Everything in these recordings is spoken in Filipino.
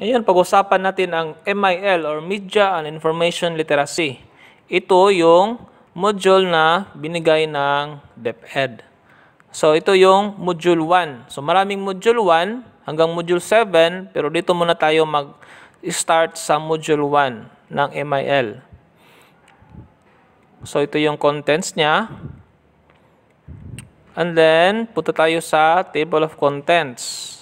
Ngayon, pag-usapan natin ang MIL or Media and Information Literacy. Ito yung module na binigay ng DepEd. So, ito yung module 1. So, maraming module 1 hanggang module 7, pero dito muna tayo mag-start sa module 1 ng MIL. So, ito yung contents niya. And then, punta tayo sa table of contents.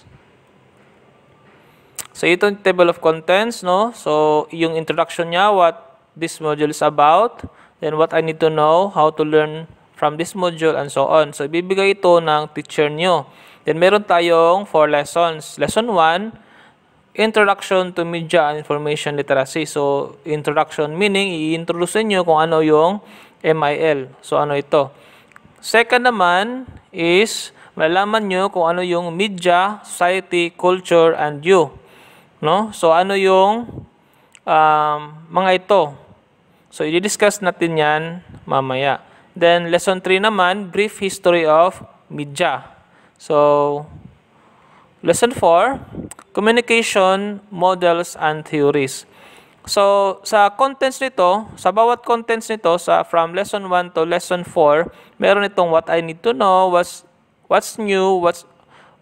So itong table of contents, no? So yung introduction niya, what this module is about, then what I need to know, how to learn from this module, and so on. So ibibigay ito ng teacher nyo. Then meron tayong four lessons. Lesson 1, Introduction to Media and Information Literacy. So introduction meaning, i-introduce nyo kung ano yung MIL. So ano ito. Second naman is, malalaman niyo kung ano yung media, society, culture, and you. No? So ano yung um, mga ito? So i-discuss natin yan mamaya. Then lesson 3 naman, brief history of media. So lesson 4, communication models and theories. So, sa contents nito, sa bawat contents nito, sa from lesson 1 to lesson 4, meron itong what I need to know, what's, what's new, what's,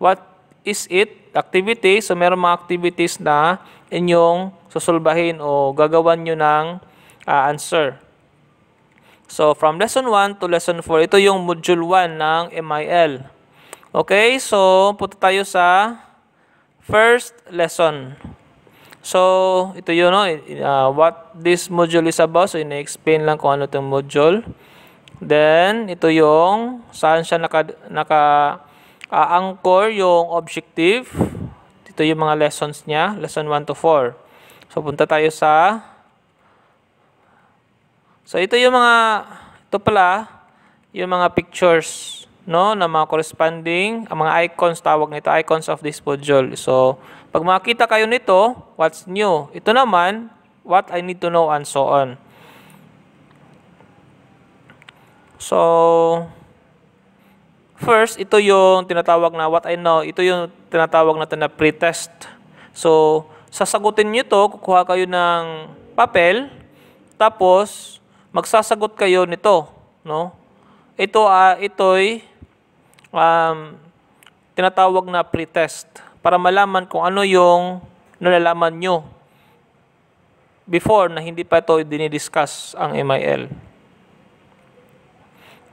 what is it, activities. So, meron mga activities na inyong susulbahin o gagawan nyo ng uh, answer. So, from lesson 1 to lesson 4, ito yung module 1 ng MIL. Okay, so punta tayo sa first lesson. So, ito yun, no? uh, what this module is about. So, ina-explain lang kung ano itong module. Then, ito yung saan siya naka, naka uh, anchor yung objective. Dito yung mga lessons niya, lesson 1 to 4. So punta tayo sa So ito yung mga ito pala yung mga pictures no na mga corresponding ang mga icons tawag nito icons of this module. So pag makita kayo nito, what's new? Ito naman what I need to know and so on. So First, ito yung tinatawag na what I know. Ito yung tinatawag natin na pretest. So, sasagutin nyo to, kukuha kayo ng papel, tapos magsasagot kayo nito, no? Ito uh, ito'y um, tinatawag na pretest para malaman kung ano yung nalalaman nyo before na hindi pa ito dinidiscuss ang MIL.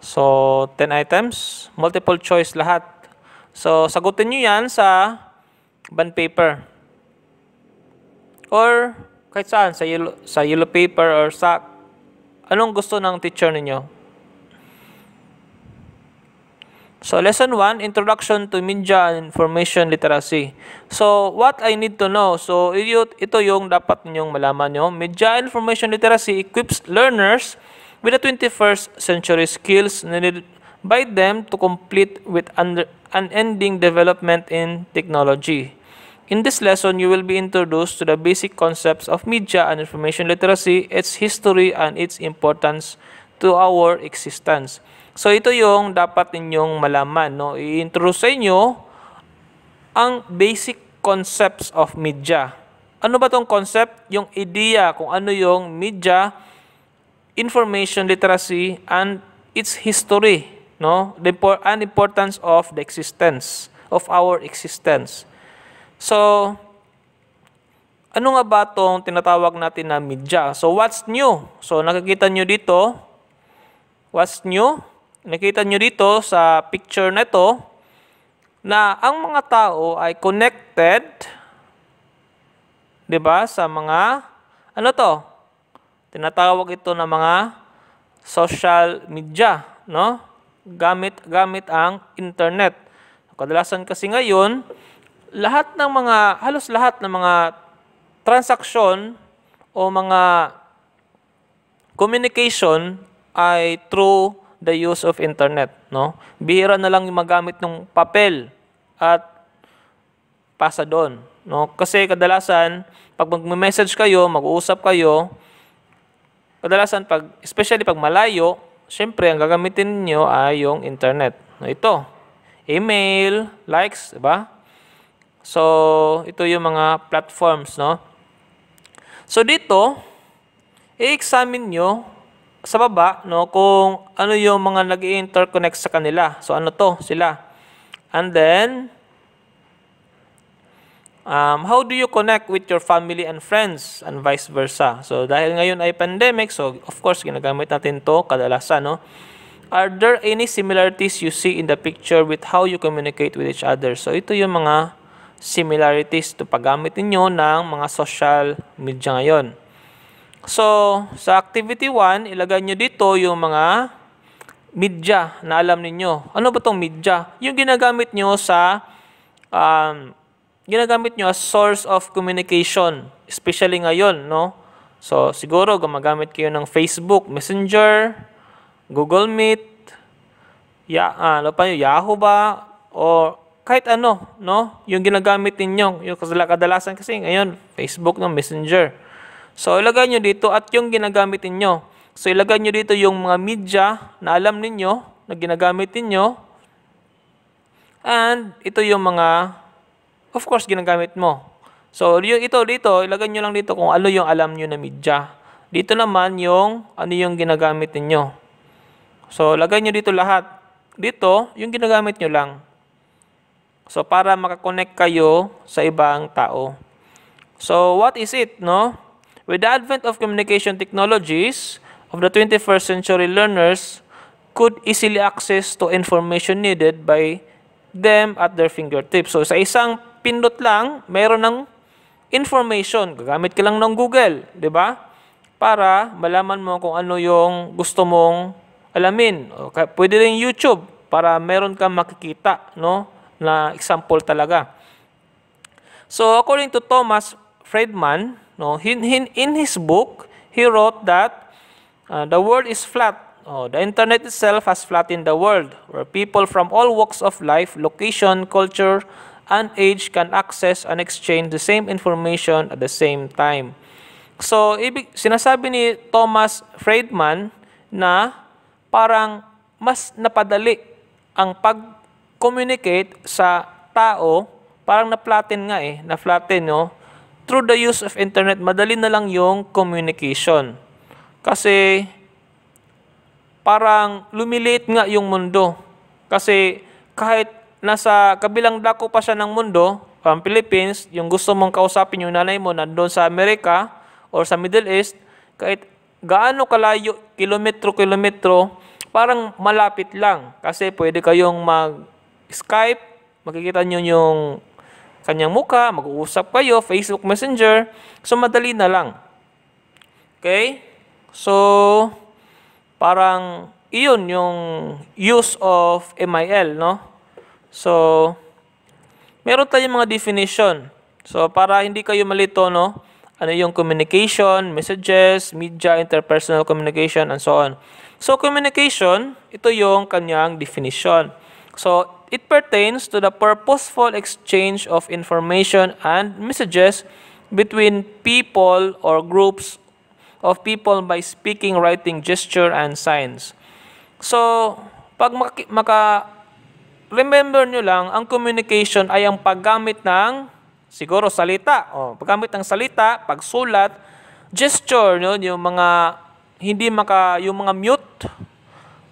So, 10 items. Multiple choice lahat. So, sagutin nyo yan sa band paper. Or kahit saan, sa yellow, sa yellow paper or sa anong gusto ng teacher ninyo. So, lesson 1, Introduction to Media and Information Literacy. So, what I need to know. So, ito yung dapat ninyong malaman nyo. Media Information Literacy equips learners with the 21st century skills needed by them to complete with unending development in technology. In this lesson, you will be introduced to the basic concepts of media and information literacy, its history, and its importance to our existence. So, ito yung dapat ninyong malaman. No? I-introduce sa inyo ang basic concepts of media. Ano ba tong concept? Yung idea kung ano yung media, information literacy and its history, no? The and importance of the existence of our existence. So ano nga ba tong tinatawag natin na media? So what's new? So nakikita nyo dito what's new? Nakita nyo dito sa picture na ito na ang mga tao ay connected 'di ba sa mga ano to? Tinatawag ito na mga social media, no? Gamit gamit ang internet. Kadalasan kasi ngayon, lahat ng mga halos lahat ng mga transaksyon o mga communication ay through the use of internet, no? Bihira na lang yung magamit ng papel at pasa doon, no? Kasi kadalasan pag mag-message kayo, mag-uusap kayo, kadalasan, pag, especially pag malayo, syempre, ang gagamitin niyo ay yung internet. Ito, email, likes, 'di ba? So, ito yung mga platforms, no? So, dito, i-examine niyo sa baba, no, kung ano yung mga nag interconnect sa kanila. So, ano to sila. And then, um, how do you connect with your family and friends and vice versa? So dahil ngayon ay pandemic, so of course ginagamit natin 'to kadalasan, no? Are there any similarities you see in the picture with how you communicate with each other? So ito yung mga similarities to paggamit niyo ng mga social media ngayon. So, sa activity 1, ilagay niyo dito yung mga media na alam niyo. Ano ba tong media? Yung ginagamit niyo sa um, ginagamit nyo as source of communication, especially ngayon, no? So, siguro gumagamit kayo ng Facebook, Messenger, Google Meet, ya, ah, ano pa yun, Yahoo ba, o kahit ano, no? Yung ginagamit ninyo, yung kadalasan kasi ngayon, Facebook ng Messenger. So, ilagay nyo dito at yung ginagamit ninyo. So, ilagay nyo dito yung mga media na alam ninyo, na ginagamit ninyo, and ito yung mga of course, ginagamit mo. So, yung ito dito, ilagay nyo lang dito kung ano yung alam nyo na media. Dito naman yung ano yung ginagamit niyo. So, lagay nyo dito lahat. Dito, yung ginagamit nyo lang. So, para makakonect kayo sa ibang tao. So, what is it, no? With the advent of communication technologies of the 21st century, learners could easily access to information needed by them at their fingertips. So, sa isang pindot lang, meron ng information. Gagamit ka lang ng Google, di ba? Para malaman mo kung ano yung gusto mong alamin. O, pwede rin YouTube para meron kang makikita, no? Na example talaga. So, according to Thomas Friedman, no, in, in, in his book, he wrote that uh, the world is flat. Oh, the internet itself has flattened the world, where people from all walks of life, location, culture, an age can access and exchange the same information at the same time. So, ibig, sinasabi ni Thomas Friedman na parang mas napadali ang pag-communicate sa tao, parang na-flatten nga eh, na-flatten no, through the use of internet, madali na lang yung communication. Kasi parang lumiliit nga yung mundo. Kasi kahit nasa kabilang dako pa siya ng mundo, from Philippines, yung gusto mong kausapin yung nanay mo na sa Amerika or sa Middle East, kahit gaano kalayo, kilometro-kilometro, parang malapit lang. Kasi pwede kayong mag-Skype, makikita nyo yung kanyang muka, mag-uusap kayo, Facebook Messenger, so madali na lang. Okay? So, parang iyon yung use of MIL, no? So, meron tayong mga definition. So, para hindi kayo malito, no? Ano yung communication, messages, media, interpersonal communication, and so on. So, communication, ito yung kanyang definition. So, it pertains to the purposeful exchange of information and messages between people or groups of people by speaking, writing, gesture, and signs. So, pag maka, maka remember nyo lang, ang communication ay ang paggamit ng siguro salita. O, oh. paggamit ng salita, pagsulat, gesture, no? yung mga hindi maka, yung mga mute,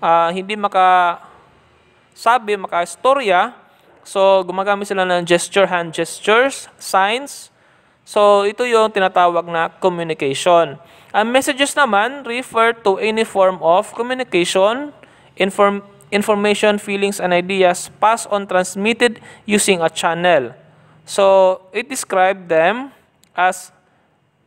uh, hindi maka sabi, maka storya. So, gumagamit sila ng gesture, hand gestures, signs. So, ito yung tinatawag na communication. Ang messages naman refer to any form of communication, inform information, feelings, and ideas passed on transmitted using a channel. So, it described them as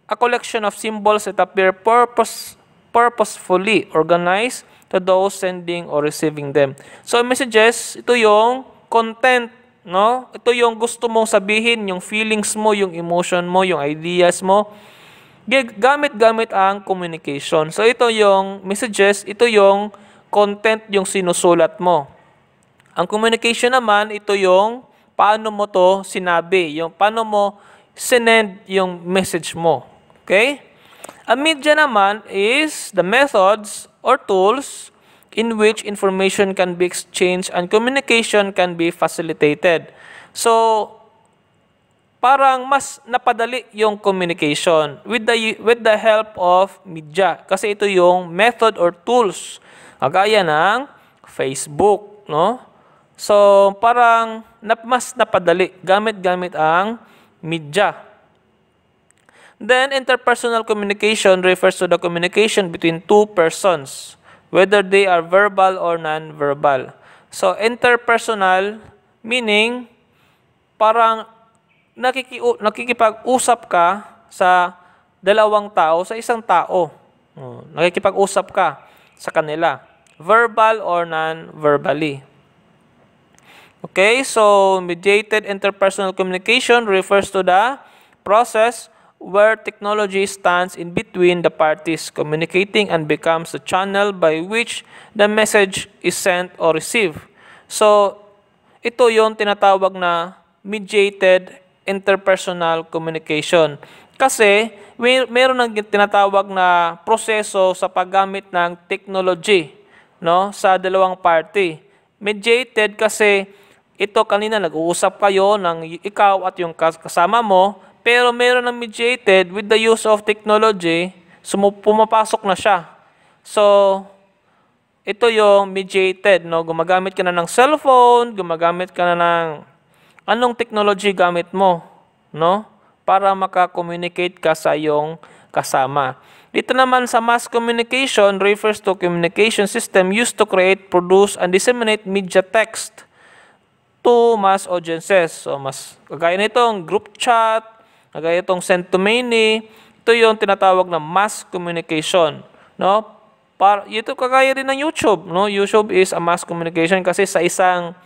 a collection of symbols that appear purpose, purposefully organized to those sending or receiving them. So, messages, ito yung content, no? Ito yung gusto mong sabihin, yung feelings mo, yung emotion mo, yung ideas mo. Gamit-gamit ang communication. So, ito yung messages, ito yung content yung sinusulat mo. Ang communication naman, ito yung paano mo to sinabi, yung paano mo sinend yung message mo. Okay? Ang media naman is the methods or tools in which information can be exchanged and communication can be facilitated. So, parang mas napadali yung communication with the with the help of media kasi ito yung method or tools Kagaya ah, ng Facebook, no? So, parang mas napadali gamit-gamit ang media. Then, interpersonal communication refers to the communication between two persons, whether they are verbal or non-verbal. So, interpersonal meaning parang nakiki nakikipag-usap ka sa dalawang tao, sa isang tao. Oh, nakikipag-usap ka sa kanila verbal or non-verbally. Okay, so mediated interpersonal communication refers to the process where technology stands in between the parties communicating and becomes the channel by which the message is sent or received. So, ito yung tinatawag na mediated interpersonal communication. Kasi, may, meron ng tinatawag na proseso sa paggamit ng technology no, sa dalawang party. Mediated kasi ito kanina nag-uusap kayo ng ikaw at yung kasama mo, pero meron ng mediated with the use of technology, pumapasok na siya. So, ito yung mediated, no? Gumagamit ka na ng cellphone, gumagamit ka na ng anong technology gamit mo, no? Para maka-communicate ka sa yung kasama. Dito naman sa mass communication refers to communication system used to create, produce, and disseminate media text to mass audiences. So, mas kagaya nitong group chat, kagaya itong send to many, ito yung tinatawag na mass communication. No? Para, ito kagaya rin ng YouTube. No? YouTube is a mass communication kasi sa isang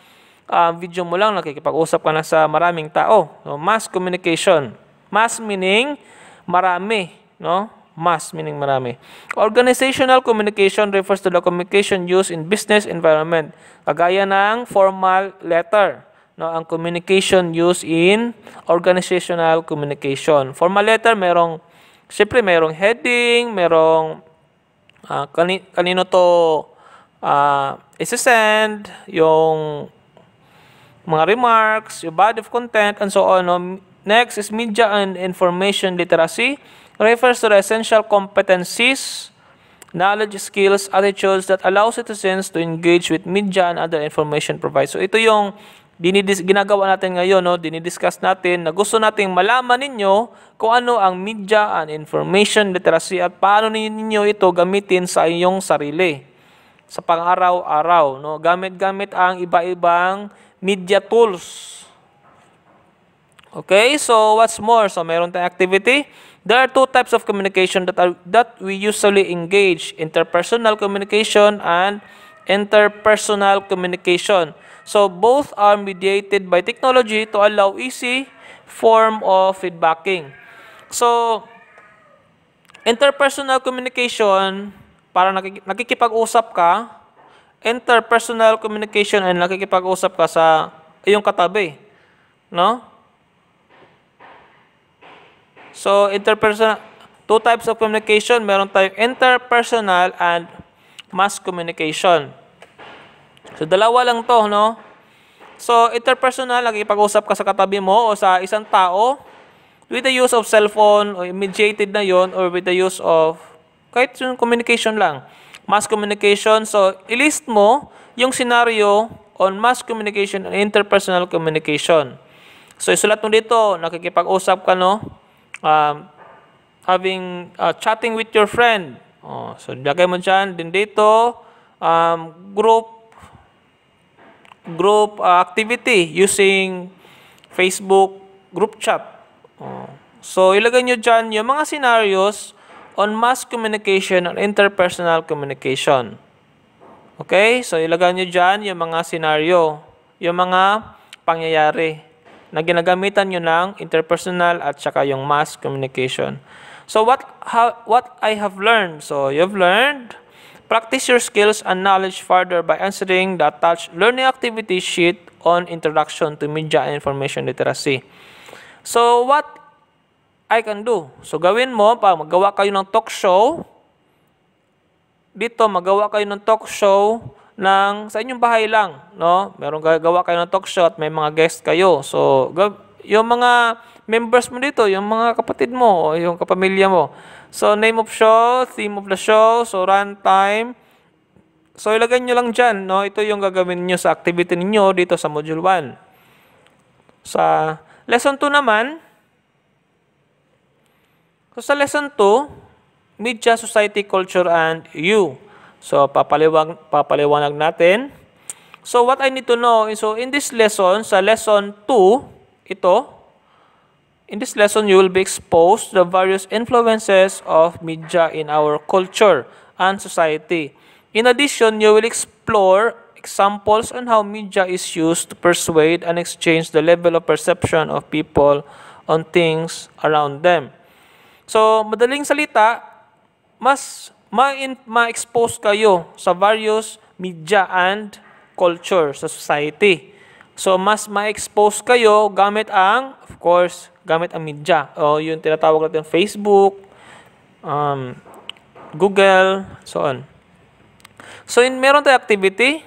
uh, video mo lang, nakikipag-usap ka na sa maraming tao. So, Mass communication. Mass meaning marami. No? Mass meaning marami. Organizational communication refers to the communication used in business environment. Kagaya ng formal letter. No, ang communication used in organizational communication. Formal letter, merong, siyempre merong heading, merong uh, kani, kanino to uh, isi-send, yung mga remarks, yung body of content, and so on. No? Next is media and information literacy refers to the essential competencies, knowledge, skills, attitudes that allow citizens to engage with media and other information provided. So ito yung dinidis ginagawa natin ngayon, no? dinidiscuss natin na gusto nating malaman ninyo kung ano ang media and information literacy at paano ninyo ito gamitin sa inyong sarili sa pang-araw-araw. No? Gamit-gamit ang iba-ibang media tools. Okay, so what's more? So meron tayong activity. There are two types of communication that, are, that we usually engage, interpersonal communication and interpersonal communication. So both are mediated by technology to allow easy form of feedbacking. So, interpersonal communication, para nakikipag-usap ka, interpersonal communication and nakikipag-usap ka sa iyong katabi. No? So, interpersonal, two types of communication. Meron tayong interpersonal and mass communication. So, dalawa lang to, no? So, interpersonal, nag-ipag-usap ka sa katabi mo o sa isang tao with the use of cellphone o mediated na yon or with the use of kahit yung communication lang. Mass communication, so ilist mo yung scenario on mass communication and interpersonal communication. So, isulat mo dito, nakikipag-usap ka, no? um, having, uh, chatting with your friend. Oh, so, lagay mo dyan. din dito, um, group, group uh, activity using Facebook group chat. Oh. So, ilagay nyo dyan yung mga scenarios on mass communication and interpersonal communication. Okay? So, ilagay nyo dyan yung mga scenario, yung mga pangyayari na ginagamitan nyo ng interpersonal at saka yung mass communication. So what, how, what I have learned, so you've learned, practice your skills and knowledge further by answering the attached learning activity sheet on Introduction to Media and Information Literacy. So what I can do? So gawin mo, pag magawa kayo ng talk show, dito magawa kayo ng talk show ng sa inyong bahay lang, no? Meron gagawa kayo ng talk shot, may mga guest kayo. So, yung mga members mo dito, yung mga kapatid mo o yung kapamilya mo. So, name of show, theme of the show, so run time. So, ilagay nyo lang dyan, no? Ito yung gagawin niyo sa activity niyo dito sa module 1. Sa lesson 2 naman, so sa lesson 2, Media, Society, Culture, and You. So, papaliwag, papaliwanag natin. So, what I need to know so in this lesson, sa lesson 2, ito, in this lesson, you will be exposed to the various influences of media in our culture and society. In addition, you will explore examples on how media is used to persuade and exchange the level of perception of people on things around them. So, madaling salita, mas ma-expose kayo sa various media and culture sa society. So, mas ma-expose kayo gamit ang, of course, gamit ang media. O yung tinatawag natin Facebook, um, Google, so on. So, in meron tayong activity,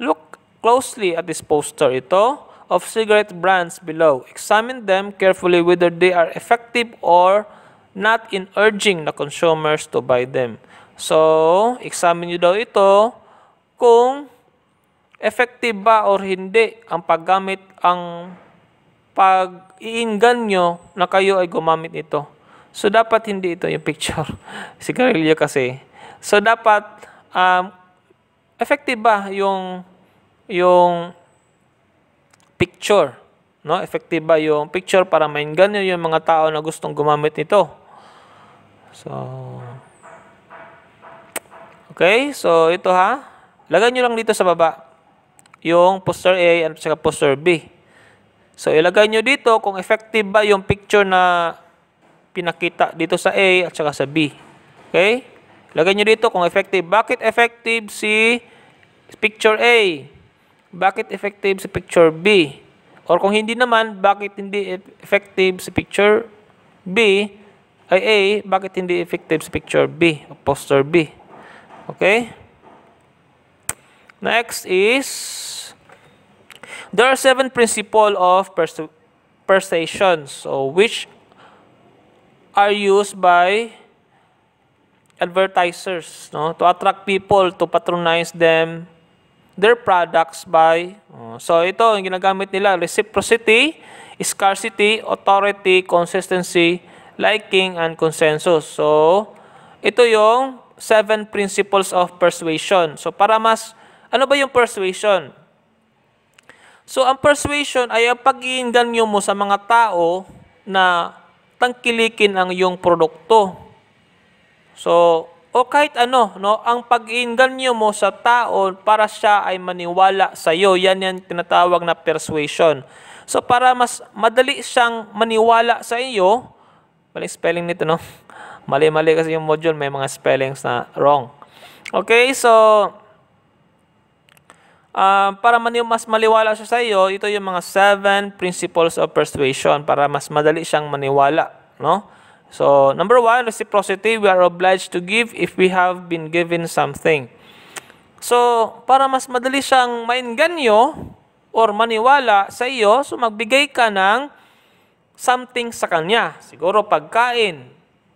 look closely at this poster. Ito, of cigarette brands below. Examine them carefully whether they are effective or not in urging the consumers to buy them. So, examine nyo daw ito kung effective ba or hindi ang paggamit, ang pag-iingan nyo na kayo ay gumamit nito. So, dapat hindi ito yung picture. Sigarilyo kasi. So, dapat um, effective ba yung yung picture? No? Effective ba yung picture para maingan nyo yung mga tao na gustong gumamit nito? So, okay. So, ito ha. Lagay nyo lang dito sa baba yung poster A at saka poster B. So, ilagay nyo dito kung effective ba yung picture na pinakita dito sa A at saka sa B. Okay? Lagay nyo dito kung effective. Bakit effective si picture A? Bakit effective si picture B? Or kung hindi naman, bakit hindi effective si picture B? Ay A, bakit hindi effective sa picture B? Poster B. Okay? Next is, there are seven principles of persuasion. So, which are used by advertisers no to attract people to patronize them their products by uh, so ito ang ginagamit nila reciprocity scarcity authority consistency liking, and consensus. So, ito yung seven principles of persuasion. So, para mas, ano ba yung persuasion? So, ang persuasion ay ang pag-iinganyo mo sa mga tao na tangkilikin ang iyong produkto. So, o kahit ano, no, ang pag-iinganyo mo sa tao para siya ay maniwala sa iyo, yan yan tinatawag na persuasion. So, para mas madali siyang maniwala sa iyo, Mali spelling nito, no? Mali-mali kasi yung module. May mga spellings na wrong. Okay, so... Uh, para man mas maliwala siya sa iyo, ito yung mga seven principles of persuasion para mas madali siyang maniwala, no? So, number one, reciprocity. We are obliged to give if we have been given something. So, para mas madali siyang mainganyo or maniwala sa iyo, so magbigay ka ng something sa kanya. Siguro pagkain.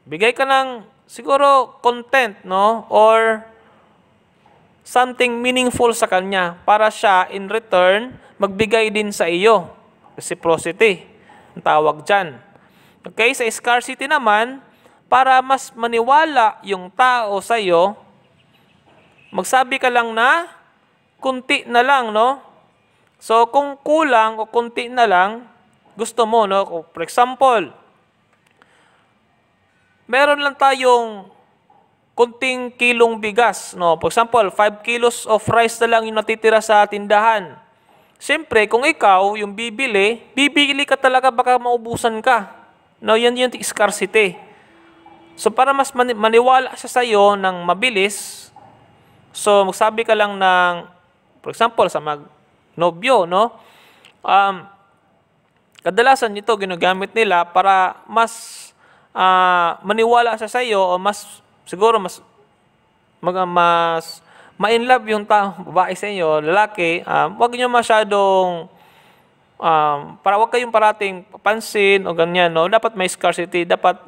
Bigay ka ng siguro content, no? Or something meaningful sa kanya para siya in return magbigay din sa iyo. Reciprocity ang tawag dyan. Okay, sa scarcity naman, para mas maniwala yung tao sa iyo, magsabi ka lang na kunti na lang, no? So, kung kulang o kunti na lang, gusto mo, no? For example, meron lang tayong kunting kilong bigas, no? For example, 5 kilos of rice na lang yung natitira sa tindahan. Siyempre, kung ikaw yung bibili, bibili ka talaga baka maubusan ka. No, yan yung scarcity. So, para mas maniwala siya sa'yo ng mabilis, so, magsabi ka lang ng, for example, sa mag-nobyo, no? Um, Kadalasan ito ginagamit nila para mas uh, maniwala sa sayo o mas siguro mas mag, mas ma-in love yung tao, babae sa inyo, lalaki, ah, um, wag niyo masyadong um, para wag kayong parating pansin o ganyan, no? Dapat may scarcity, dapat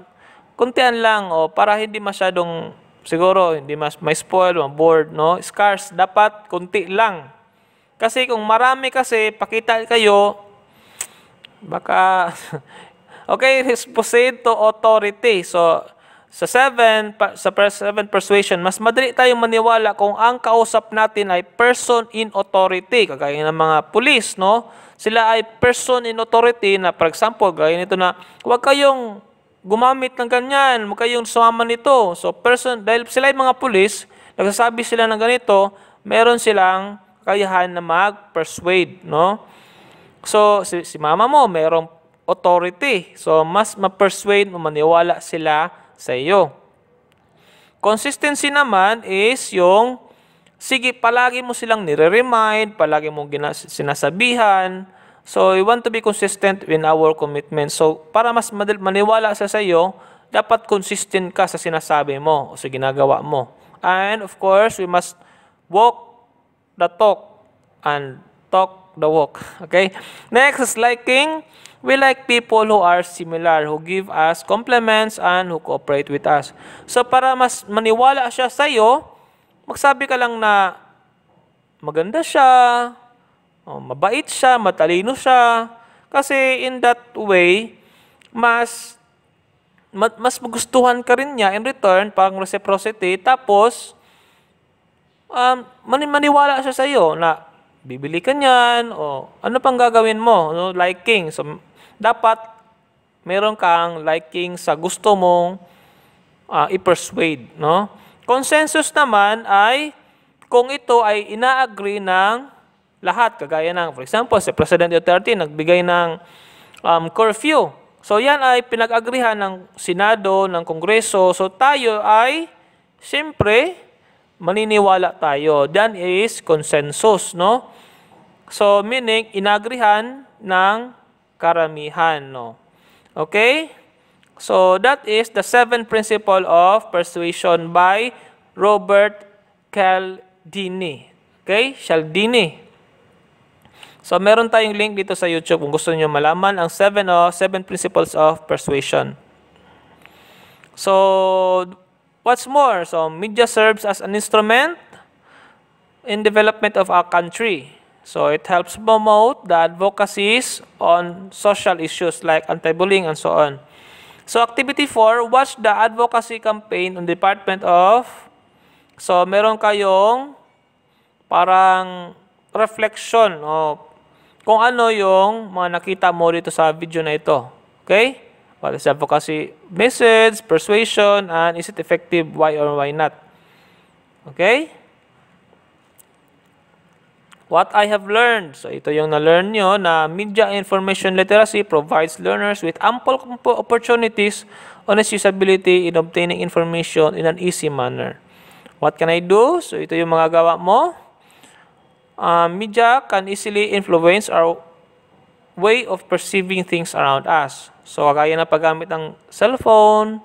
kuntian lang o para hindi masyadong siguro hindi mas may spoil, ma bored, no? Scarce, dapat kunti lang. Kasi kung marami kasi pakita kayo Baka, okay, his to authority. So, sa 7, sa 7 persuasion, mas madali tayong maniwala kung ang kausap natin ay person in authority. Kagaya ng mga pulis, no? Sila ay person in authority na, for example, gaya nito na, huwag kayong gumamit ng ganyan, huwag kayong sumama nito. So, person, dahil sila ay mga pulis, nagsasabi sila ng ganito, meron silang kayahan na mag-persuade, no? So, si, si mama mo, mayroong authority. So, mas ma-persuade, maniwala sila sa iyo. Consistency naman is yung, sige, palagi mo silang nire-remind, palagi mo sinasabihan. So, we want to be consistent in our commitment. So, para mas maniwala sa iyo, dapat consistent ka sa sinasabi mo o sa ginagawa mo. And of course, we must walk the talk and talk the walk. Okay? Next is liking. We like people who are similar, who give us compliments and who cooperate with us. So para mas maniwala siya sa iyo, magsabi ka lang na maganda siya, oh, mabait siya, matalino siya. Kasi in that way, mas mas magustuhan ka rin niya in return, parang reciprocity. Tapos, um, maniwala siya sa iyo na bibili ka niyan, o ano pang gagawin mo, no? liking. So, dapat meron kang liking sa gusto mong uh, i-persuade. No? Consensus naman ay kung ito ay ina-agree ng lahat, kagaya ng, for example, si President Duterte nagbigay ng um, curfew. So yan ay pinag-agrihan ng Senado, ng Kongreso. So tayo ay, siyempre, maniniwala tayo. That is consensus, no? So, meaning, inagrihan ng karamihan. No? Okay? So, that is the seven principle of persuasion by Robert Cialdini. Okay? Cialdini. So, meron tayong link dito sa YouTube kung gusto niyo malaman ang seven, oh, seven principles of persuasion. So, what's more? So, media serves as an instrument in development of a country. So it helps promote the advocacies on social issues like anti-bullying and so on. So activity 4, watch the advocacy campaign on Department of. So meron kayong parang reflection o kung ano yung mga nakita mo dito sa video na ito. Okay? What is advocacy message, persuasion, and is it effective, why or why not? Okay? what I have learned. So ito yung na-learn nyo na media information literacy provides learners with ample opportunities on its usability in obtaining information in an easy manner. What can I do? So ito yung mga gawa mo. Uh, media can easily influence our way of perceiving things around us. So kagaya na paggamit ng cellphone,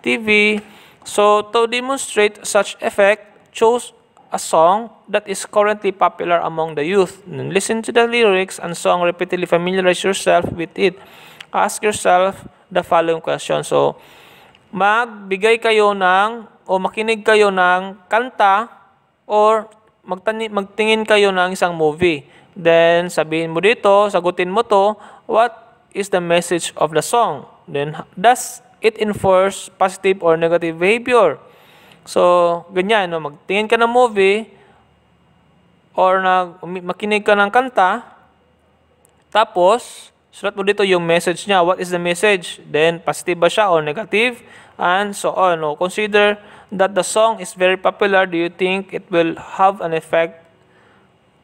TV. So to demonstrate such effect, choose a song that is currently popular among the youth. And listen to the lyrics and song repeatedly. Familiarize yourself with it. Ask yourself the following question. So, magbigay kayo ng o makinig kayo ng kanta or magtani, magtingin kayo ng isang movie. Then, sabihin mo dito, sagutin mo to, what is the message of the song? Then, does it enforce positive or negative behavior? So, ganyan, no? magtingin ka ng movie or nag makinig ka ng kanta, tapos, sulat mo dito yung message niya. What is the message? Then, positive ba siya or negative? And so on. No? Consider that the song is very popular. Do you think it will have an effect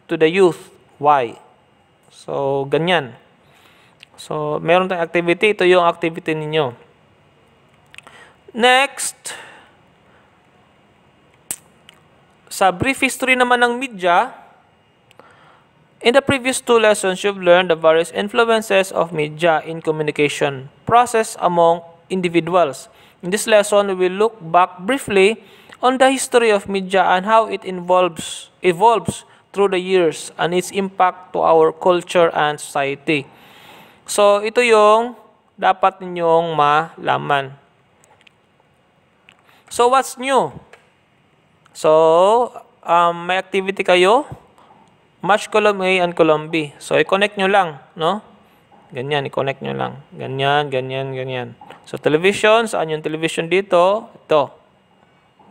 to the youth? Why? So, ganyan. So, meron tayong activity. Ito yung activity ninyo. Next, sa brief history naman ng media, in the previous two lessons, you've learned the various influences of media in communication process among individuals. In this lesson, we will look back briefly on the history of media and how it involves, evolves through the years and its impact to our culture and society. So, ito yung dapat ninyong malaman. So, what's new? So, um, may activity kayo, match column A and column B. So, i-connect nyo lang, no? Ganyan, i-connect nyo lang. Ganyan, ganyan, ganyan. So, television, saan yung television dito? Ito.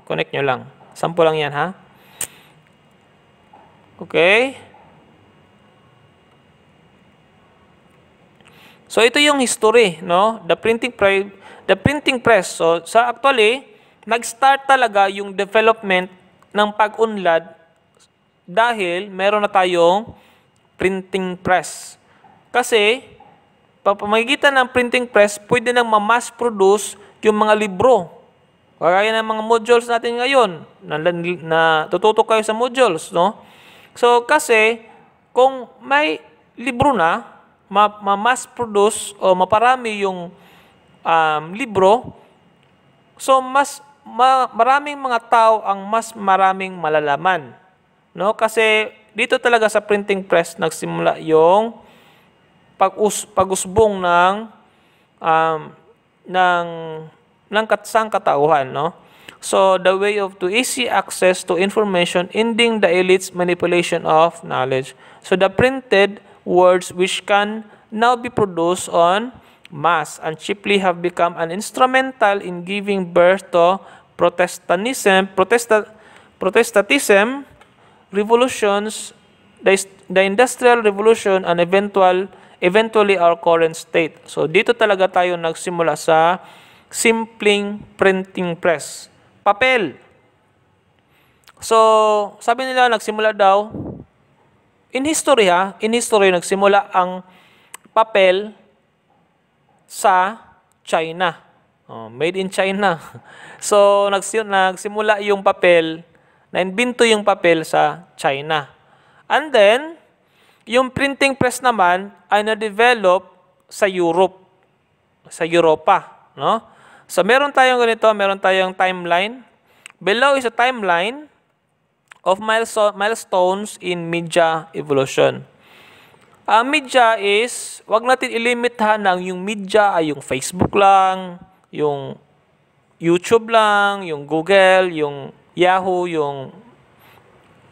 Connect nyo lang. Sample lang yan, ha? Okay. So, ito yung history, no? The printing, the printing press. So, sa actually, nag-start talaga yung development ng pag-unlad dahil meron na tayong printing press. Kasi, papamagitan ng printing press, pwede nang mamas produce yung mga libro. Kagaya ng mga modules natin ngayon, na, na tututo kayo sa modules, no? So, kasi, kung may libro na, ma-mass ma produce o maparami yung um, libro, so mas maraming mga tao ang mas maraming malalaman. No? Kasi dito talaga sa printing press nagsimula yung pag pag-usbong ng um, ng ng katsang katauhan, no? So, the way of to easy access to information ending the elite's manipulation of knowledge. So, the printed words which can now be produced on Mass and chiefly have become an instrumental in giving birth to Protestantism, Protestant, Protestantism revolutions, the, the Industrial Revolution, and eventual, eventually our current state. So, dito talaga tayo nagsimula sa simpleng printing press. Papel. So, sabi nila nagsimula daw, in history ha, in history nagsimula ang papel sa China. Oh, made in China. So, nagsimula yung papel, na naimbinto yung papel sa China. And then, yung printing press naman ay na-develop sa Europe, sa Europa. No? So, meron tayong ganito, meron tayong timeline. Below is a timeline of milestones in media evolution. Ang media is, wag natin ilimit ha ng yung media ay yung Facebook lang, yung YouTube lang, yung Google, yung Yahoo, yung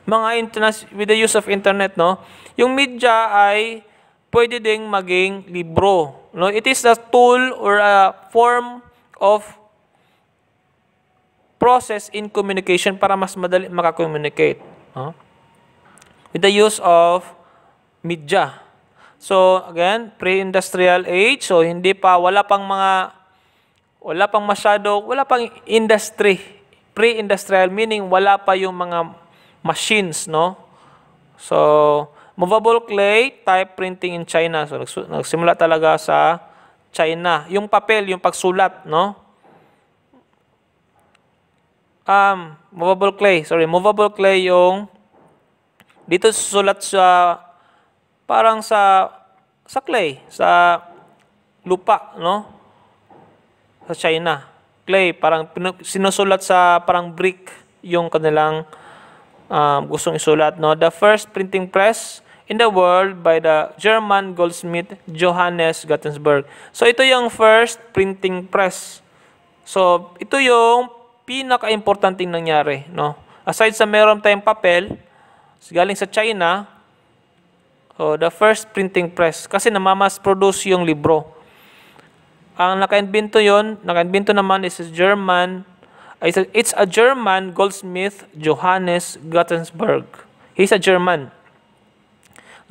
mga internet, with the use of internet, no? Yung media ay pwede ding maging libro. No? It is a tool or a form of process in communication para mas madali makakommunicate. No? With the use of media. So, again, pre-industrial age. So, hindi pa, wala pang mga, wala pang masyado, wala pang industry. Pre-industrial meaning wala pa yung mga machines, no? So, movable clay, type printing in China. So, nagsimula talaga sa China. Yung papel, yung pagsulat, no? Um, movable clay, sorry, movable clay yung dito susulat sa parang sa sa clay, sa lupa, no? Sa China. Clay, parang sinusulat sa parang brick yung kanilang um, gustong isulat, no? The first printing press in the world by the German goldsmith Johannes Gutenberg. So ito yung first printing press. So ito yung pinaka-importanting nangyari, no? Aside sa meron tayong papel galing sa China, Oh, the first printing press. Kasi namamas-produce yung libro. Ang naka-invento yun, naka-invento naman is a German, it's a, it's a German goldsmith, Johannes Gutenberg He's a German.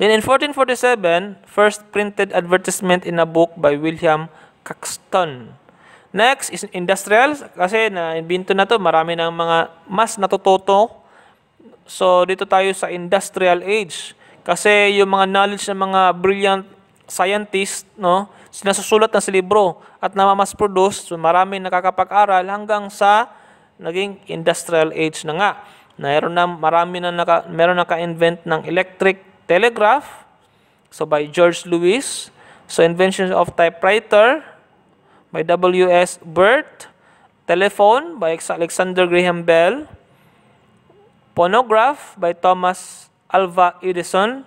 Then in 1447, first printed advertisement in a book by William Caxton. Next is industrial kasi na invento na to, marami ng mga mas natututo. So dito tayo sa industrial age. Kasi yung mga knowledge ng mga brilliant scientist, no, sinasusulat na sa libro at namamas-produce, so marami nakakapag-aral hanggang sa naging industrial age na nga. Meron na marami na naka, meron naka-invent ng electric telegraph so by George Lewis, so invention of typewriter by W.S. Burt, telephone by Alexander Graham Bell, phonograph by Thomas Alva Edison,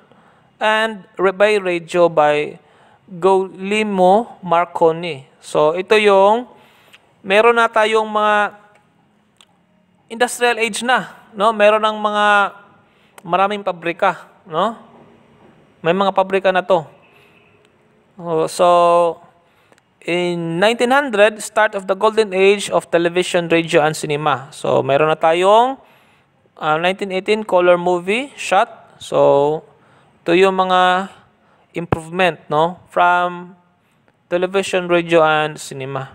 and by radio by Golimo Marconi. So, ito yung meron na tayong mga industrial age na, no? Meron ng mga maraming pabrika, no? May mga pabrika na to. Oh, so, in 1900, start of the golden age of television, radio, and cinema. So, meron na tayong uh, ah, 1918 color movie shot. So, to yung mga improvement no from television, radio, and cinema.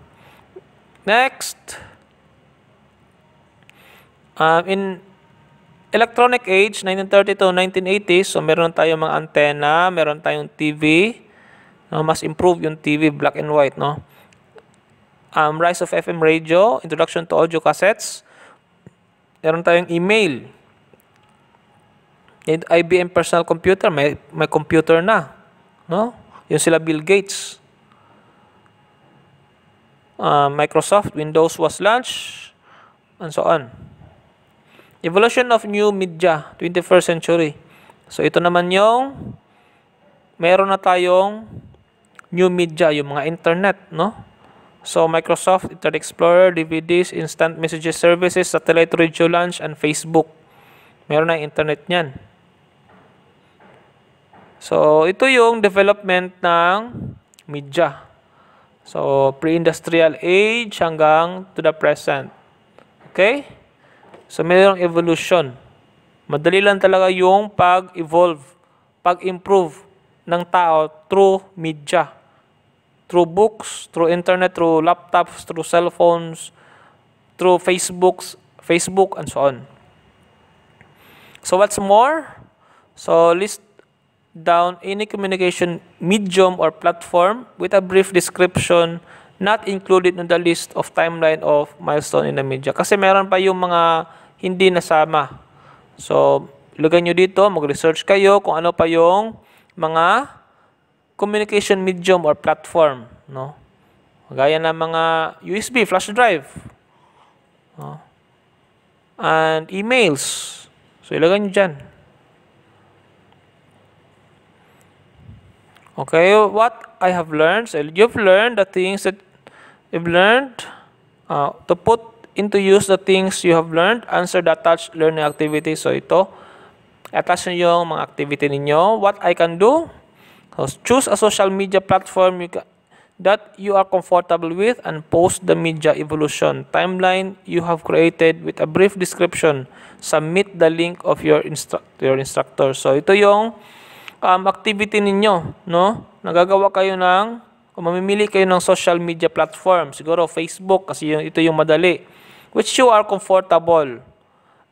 Next, um, in electronic age, 1930 to 1980, so meron tayo mga antenna, meron tayong TV, no, mas improve yung TV, black and white, no? Um, rise of FM radio, introduction to audio cassettes, Meron tayong email. Yung IBM personal computer, may, may computer na. No? Yung sila Bill Gates. Uh, Microsoft, Windows was launched, and so on. Evolution of new media, 21st century. So, ito naman yung meron na tayong new media, yung mga internet, no? So Microsoft, Internet Explorer, DVDs, Instant Messages Services, Satellite Radio Launch, and Facebook. Meron na internet niyan. So ito yung development ng media. So pre-industrial age hanggang to the present. Okay? So mayroong evolution. Madali lang talaga yung pag-evolve, pag-improve ng tao through media through books, through internet, through laptops, through cell phones, through Facebooks, Facebook, and so on. So what's more? So list down any communication medium or platform with a brief description not included in the list of timeline of milestone in the media. Kasi meron pa yung mga hindi nasama. So, ilagay nyo dito, mag-research kayo kung ano pa yung mga communication medium or platform, no? Gaya ng mga USB, flash drive. No? And emails. So, ilagay nyo diyan. Okay, what I have learned, so you've learned the things that you've learned uh, to put into use the things you have learned, answer the attached learning activity. So, ito, attach nyo yung mga activity ninyo. What I can do? So choose a social media platform you that you are comfortable with and post the media evolution timeline you have created with a brief description. Submit the link of your, instru your instructor. So ito yung um, activity ninyo. No? Nagagawa kayo ng, o mamimili kayo ng social media platform. Siguro Facebook kasi yung, ito yung madali. Which you are comfortable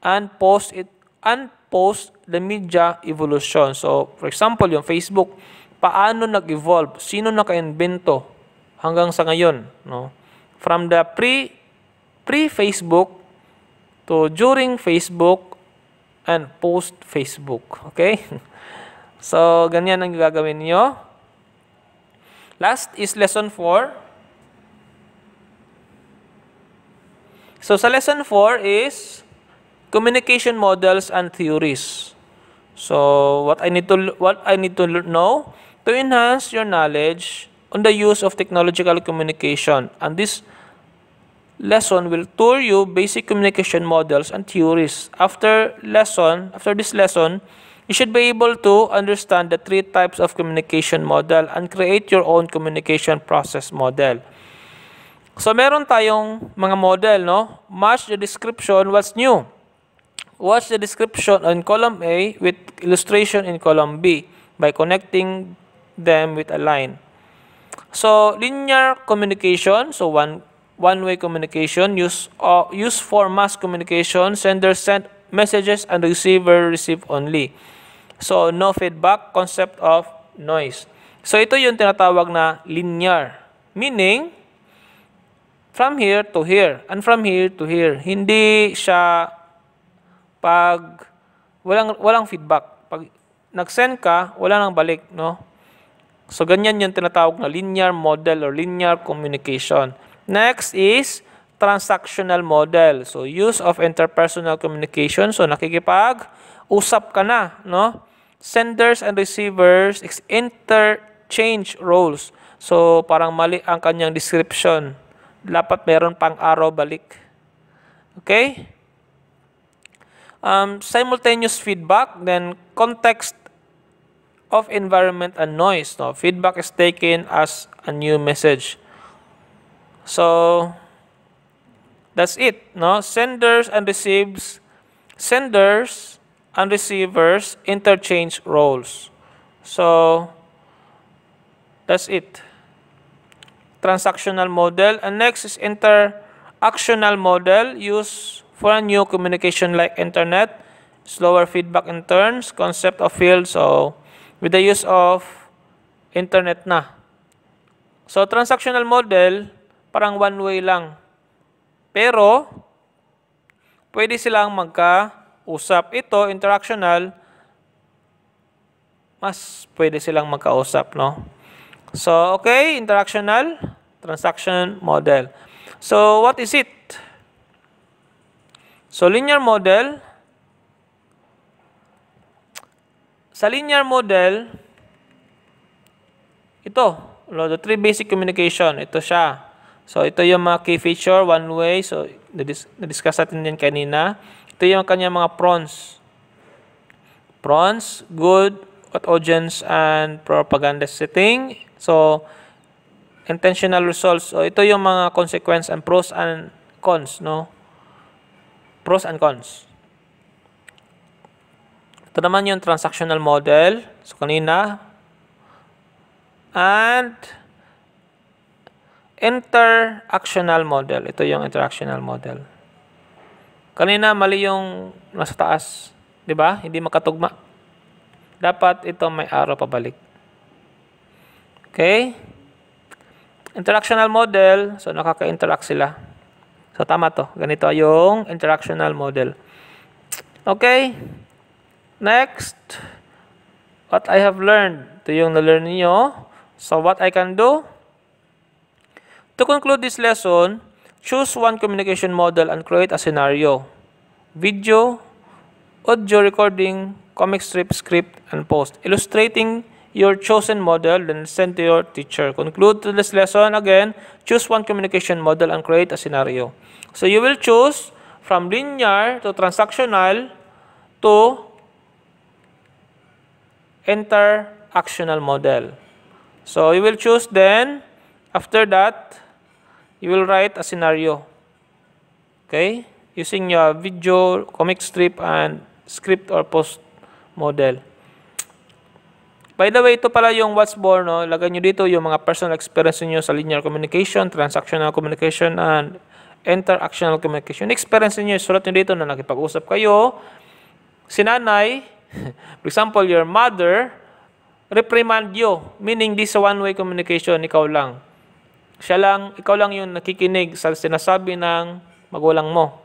and post it and post the media evolution. So for example, yung Facebook, paano nag-evolve, sino naka-invento hanggang sa ngayon, no? From the pre pre-Facebook to during Facebook and post Facebook, okay? so ganyan ang gagawin niyo. Last is lesson 4. So sa lesson 4 is communication models and theories. So, what I need to what I need to know to enhance your knowledge on the use of technological communication. And this lesson will tour you basic communication models and theories. After lesson, after this lesson, you should be able to understand the three types of communication model and create your own communication process model. So, meron tayong mga model, no? Match the description what's new. Watch the description on column A with illustration in column B by connecting them with a line. So, linear communication, so one one-way communication, use uh, use for mass communication, sender send messages and receiver receive only. So, no feedback, concept of noise. So, ito yung tinatawag na linear. Meaning, from here to here, and from here to here. Hindi siya pag walang walang feedback. Pag nag-send ka, wala nang balik, no? So ganyan yung tinatawag na linear model or linear communication. Next is transactional model. So use of interpersonal communication. So nakikipag usap ka na, no? Senders and receivers interchange roles. So parang mali ang kanyang description. Dapat meron pang arrow balik. Okay? um, simultaneous feedback, then context of environment and noise. No? Feedback is taken as a new message. So, that's it. No? Senders and receives, senders and receivers interchange roles. So, that's it. Transactional model. And next is interactional model. Use for a new communication like internet, slower feedback in turns, concept of field. So, with the use of internet na. So, transactional model, parang one-way lang. Pero, pwede silang magkausap. Ito, interactional, mas pwede silang magkausap, no? So, okay, interactional, transaction model. So, what is it? So, linear model, sa linear model, ito, the three basic communication, ito siya. So, ito yung mga key feature, one way, so, na-discuss natin din kanina. Ito yung kanya mga prawns. Prawns, good, at audience and propaganda setting. So, intentional results. So, ito yung mga consequence and pros and cons, no? pros and cons. Ito naman yung transactional model. So, kanina. And interactional model. Ito yung interactional model. Kanina, mali yung nasa taas. ba diba? Hindi makatugma. Dapat ito may arrow pabalik. Okay? Interactional model. So, nakaka-interact sila. So, tama to. Ganito yung interactional model. Okay. Next, what I have learned. Ito yung na-learn niyo. So, what I can do? To conclude this lesson, choose one communication model and create a scenario. Video, audio recording, comic strip, script, and post. Illustrating your chosen model then send to your teacher. Conclude this lesson again, choose one communication model and create a scenario. So you will choose from linear to transactional to interactional model. So you will choose then after that you will write a scenario. Okay? Using your video, comic strip and script or post model. By the way, ito pala yung what's more, no? Lagay nyo dito yung mga personal experience niyo sa linear communication, transactional communication, and interactional communication. Experience niyo sulat nyo dito na nakipag-usap kayo, Sinanay, for example, your mother, reprimand you. Meaning, this one-way communication, ikaw lang. Siya lang, ikaw lang yung nakikinig sa sinasabi ng magulang mo.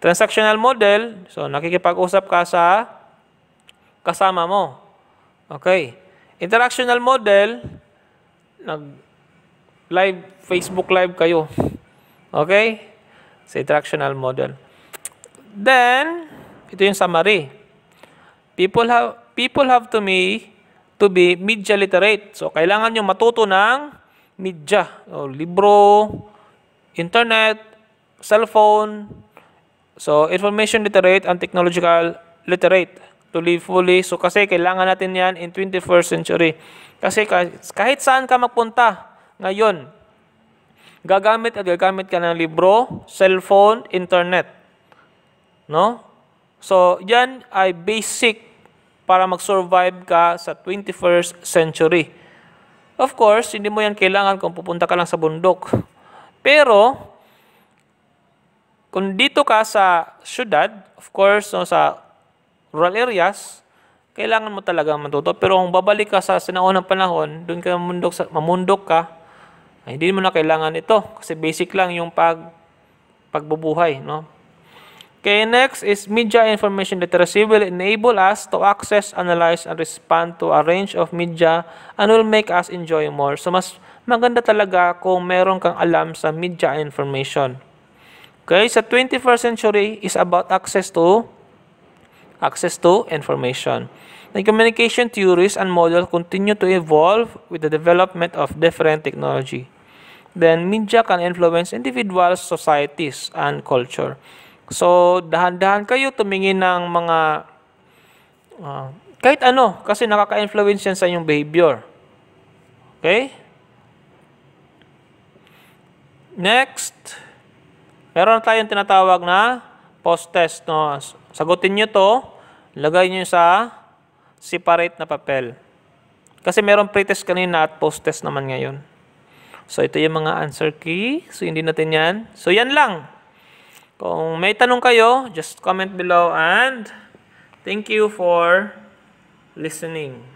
Transactional model, so nakikipag-usap ka sa kasama mo. Okay. Interactional model, nag live, Facebook live kayo. Okay? Sa interactional model. Then, ito yung summary. People have, people have to me to be media literate. So, kailangan nyo matuto ng media. O, libro, internet, cellphone. So, information literate and technological literate to live fully. So kasi kailangan natin yan in 21st century. Kasi kahit saan ka magpunta ngayon, gagamit at gagamit ka ng libro, cellphone, internet. No? So yan ay basic para mag-survive ka sa 21st century. Of course, hindi mo yan kailangan kung pupunta ka lang sa bundok. Pero, kung dito ka sa syudad, of course, no, sa rural areas, kailangan mo talaga matuto. Pero kung babalik ka sa sinaunang panahon, doon ka mamundok, sa, mamundok ka, ay, hindi mo na kailangan ito. Kasi basic lang yung pag, pagbubuhay. No? Okay, next is media information literacy will enable us to access, analyze, and respond to a range of media and will make us enjoy more. So, mas maganda talaga kung meron kang alam sa media information. Okay, sa so 21st century is about access to access to information. The communication theories and models continue to evolve with the development of different technology. Then, media can influence individuals, societies, and culture. So, dahan-dahan kayo tumingin ng mga uh, kahit ano kasi nakaka-influence yan sa inyong behavior. Okay? Next, meron tayong tinatawag na post-test. No? Sagutin nyo to, lagay nyo sa separate na papel. Kasi meron pretest kanina at post-test naman ngayon. So, ito yung mga answer key. So, hindi natin yan. So, yan lang. Kung may tanong kayo, just comment below and thank you for listening.